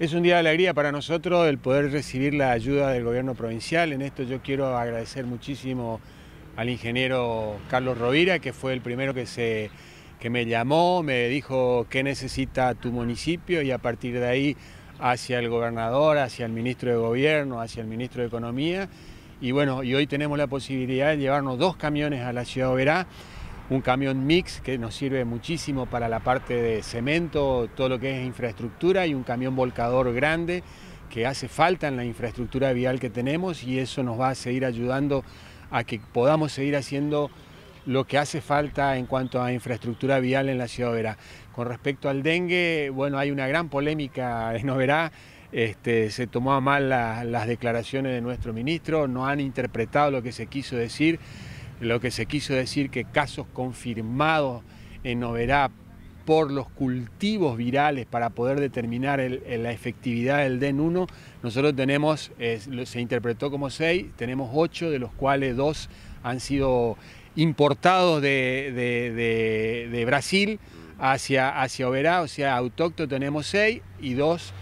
Es un día de alegría para nosotros el poder recibir la ayuda del gobierno provincial. En esto yo quiero agradecer muchísimo al ingeniero Carlos Rovira, que fue el primero que, se, que me llamó, me dijo qué necesita tu municipio y a partir de ahí hacia el gobernador, hacia el ministro de Gobierno, hacia el ministro de Economía. Y bueno, y hoy tenemos la posibilidad de llevarnos dos camiones a la ciudad de Oberá un camión mix que nos sirve muchísimo para la parte de cemento, todo lo que es infraestructura y un camión volcador grande que hace falta en la infraestructura vial que tenemos y eso nos va a seguir ayudando a que podamos seguir haciendo lo que hace falta en cuanto a infraestructura vial en la ciudad de Oberá. Con respecto al dengue, bueno, hay una gran polémica en Oberá. Este, se tomó mal las declaraciones de nuestro ministro, no han interpretado lo que se quiso decir lo que se quiso decir que casos confirmados en Oberá por los cultivos virales para poder determinar la efectividad del DEN1, nosotros tenemos, se interpretó como 6, tenemos 8, de los cuales dos han sido importados de, Brasil hacia, hacia Oberá, o sea, autóctono tenemos seis y dos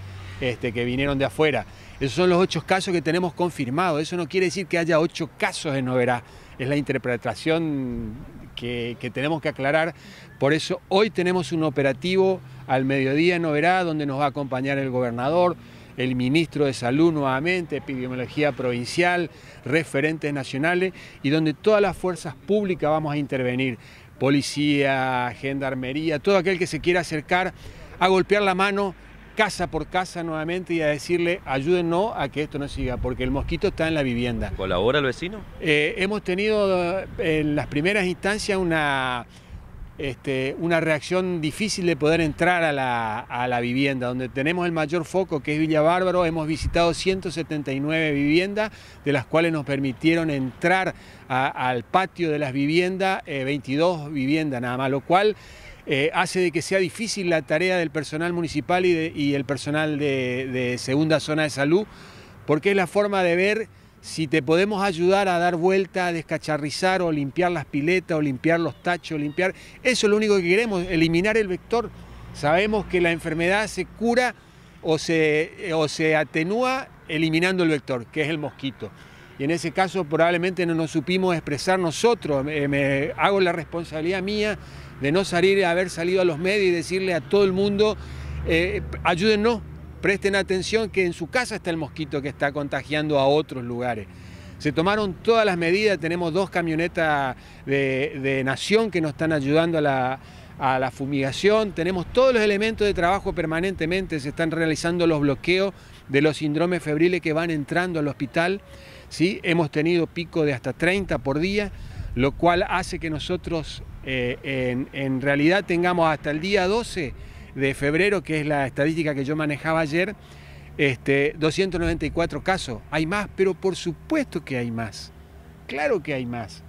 este, que vinieron de afuera. Esos son los ocho casos que tenemos confirmados. Eso no quiere decir que haya ocho casos en Noverá. Es la interpretación que, tenemos que aclarar. Por eso hoy tenemos un operativo al mediodía en Noverá donde nos va a acompañar el gobernador, el ministro de Salud nuevamente, epidemiología provincial, referentes nacionales y donde todas las fuerzas públicas vamos a intervenir. Policía, gendarmería, todo aquel que se quiera acercar a golpear la mano casa por casa nuevamente y a decirle ayúdennos a que esto no siga, porque el mosquito está en la vivienda. ¿Colabora el vecino? Eh, hemos tenido eh, en las primeras instancias una, este, una reacción difícil de poder entrar a la, vivienda, donde tenemos el mayor foco que es Villa Bárbaro, hemos visitado 179 viviendas, de las cuales nos permitieron entrar al patio de las viviendas, 22 eh, viviendas nada más, lo cual... Eh, hace de que sea difícil la tarea del personal municipal y, el personal de, segunda zona de salud, porque es la forma de ver si te podemos ayudar a dar vuelta, a descacharrizar o limpiar las piletas o limpiar los tachos, limpiar... Eso es lo único que queremos, eliminar el vector. Sabemos que la enfermedad se cura o se, eh, o se atenúa eliminando el vector, que es el mosquito. Y en ese caso probablemente no nos supimos expresar nosotros. Eh, me hago la responsabilidad mía de no salir, haber salido a los medios y decirle a todo el mundo, ayúdenos eh, ayúdennos, presten atención que en su casa está el mosquito que está contagiando a otros lugares. Se tomaron todas las medidas, tenemos dos camionetas de, Nación que nos están ayudando a la, fumigación, tenemos todos los elementos de trabajo permanentemente, se están realizando los bloqueos de los síndromes febriles que van entrando al hospital, ¿sí? hemos tenido pico de hasta 30 por día, lo cual hace que nosotros eh, en, realidad tengamos hasta el día 12 de febrero, que es la estadística que yo manejaba ayer, este, 294 casos. Hay más, pero por supuesto que hay más. Claro que hay más.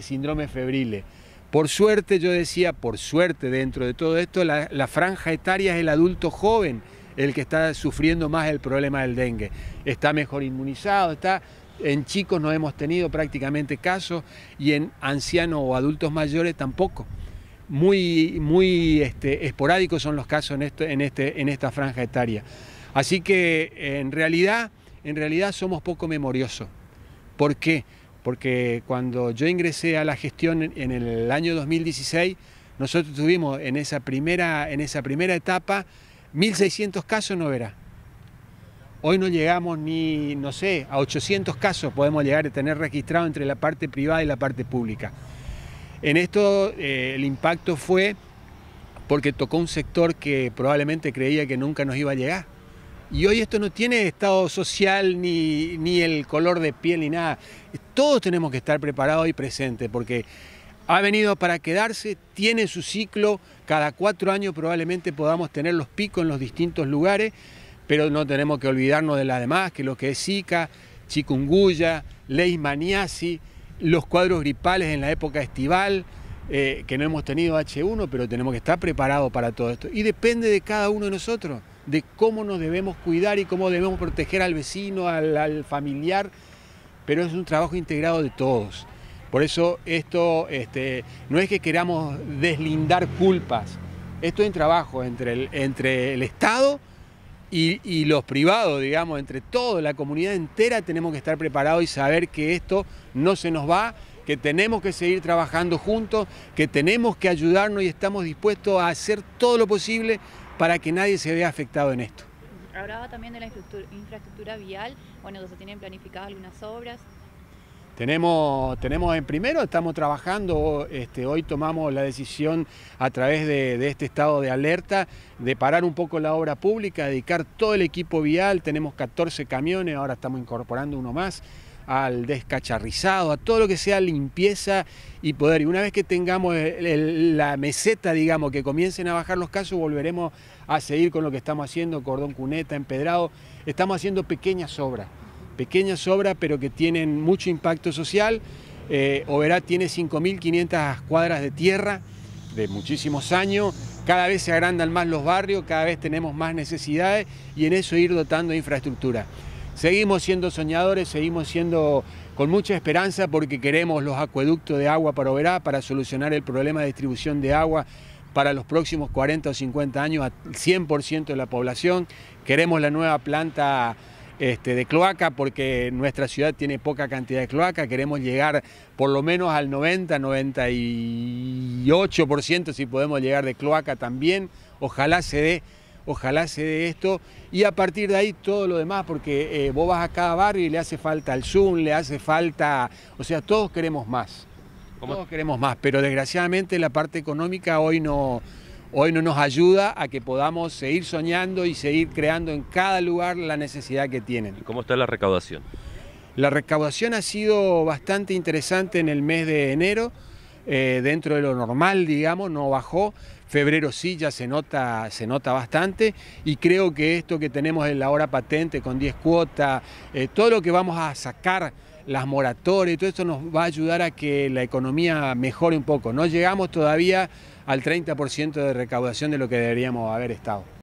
síndromes eh, síndrome Por suerte, yo decía, por suerte dentro de todo esto, la, la franja etaria es el adulto joven el que está sufriendo más el problema del dengue. Está mejor inmunizado, está en chicos no hemos tenido prácticamente casos y en ancianos o adultos mayores tampoco. Muy, muy este, esporádicos son los casos este, este, en, esta franja etaria. Así que en realidad, en realidad somos poco memoriosos. ¿Por qué? Porque cuando yo ingresé a la gestión en el año 2016, nosotros tuvimos en esa primera, en esa primera etapa 1.600 casos no verá. Hoy no llegamos ni, no sé, a 800 casos podemos llegar a tener registrado entre la parte privada y la parte pública. En esto eh, el impacto fue porque tocó un sector que probablemente creía que nunca nos iba a llegar. Y hoy esto no tiene estado social ni, ni el color de piel ni nada. Todos tenemos que estar preparados y presentes porque ha venido para quedarse, tiene su ciclo, cada cuatro años probablemente podamos tener los picos en los distintos lugares pero no tenemos que olvidarnos de las demás, que lo que es Zika, chikungunya, leishmaniasis, los cuadros gripales en la época estival, eh, que no hemos tenido H1, pero tenemos que estar preparados para todo esto. Y depende de cada uno de nosotros, de cómo nos debemos cuidar y cómo debemos proteger al vecino, al, familiar, pero es un trabajo integrado de todos. Por eso esto este, no es que queramos deslindar culpas, esto es un trabajo entre el Estado, y, los privados, digamos, entre todo, la comunidad entera, tenemos que estar preparados y saber que esto no se nos va, que tenemos que seguir trabajando juntos, que tenemos que ayudarnos y estamos dispuestos a hacer todo lo posible para que nadie se vea afectado en esto. Hablaba también de la infraestructura, vial, bueno, se tienen planificadas algunas obras. Tenemos, en primero, estamos trabajando, este, hoy tomamos la decisión a través de, este estado de alerta de parar un poco la obra pública, dedicar todo el equipo vial, tenemos 14 camiones, ahora estamos incorporando uno más al descacharrizado, a todo lo que sea limpieza y poder. Y una vez que tengamos la meseta, digamos, que comiencen a bajar los casos, volveremos a seguir con lo que estamos haciendo, cordón cuneta, empedrado. Estamos haciendo pequeñas obras pequeñas obras, pero que tienen mucho impacto social. Eh, Oberá tiene 5.500 cuadras de tierra de muchísimos años, cada vez se agrandan más los barrios, cada vez tenemos más necesidades y en eso ir dotando de infraestructura. Seguimos siendo soñadores, seguimos siendo con mucha esperanza porque queremos los acueductos de agua para Oberá, para solucionar el problema de distribución de agua para los próximos 40 o 50 años al 100% de la población. Queremos la nueva planta este, de cloaca, porque nuestra ciudad tiene poca cantidad de cloaca, queremos llegar por lo menos al 90, 98% si podemos llegar de cloaca también, ojalá se dé ojalá se dé esto, y a partir de ahí todo lo demás, porque eh, vos vas a cada barrio y le hace falta el Zoom, le hace falta, o sea, todos queremos más, todos queremos más, pero desgraciadamente la parte económica hoy no, hoy no nos ayuda a que podamos seguir soñando y seguir creando en cada lugar la necesidad que tienen. ¿Y cómo está la recaudación? La recaudación ha sido bastante interesante en el mes de enero, eh, dentro de lo normal, digamos, no bajó. Febrero sí, ya se nota, se nota bastante y creo que esto que tenemos en la hora patente con 10 cuotas, eh, todo lo que vamos a sacar las moratorias y todo esto nos va a ayudar a que la economía mejore un poco. No llegamos todavía al 30% de recaudación de lo que deberíamos haber estado.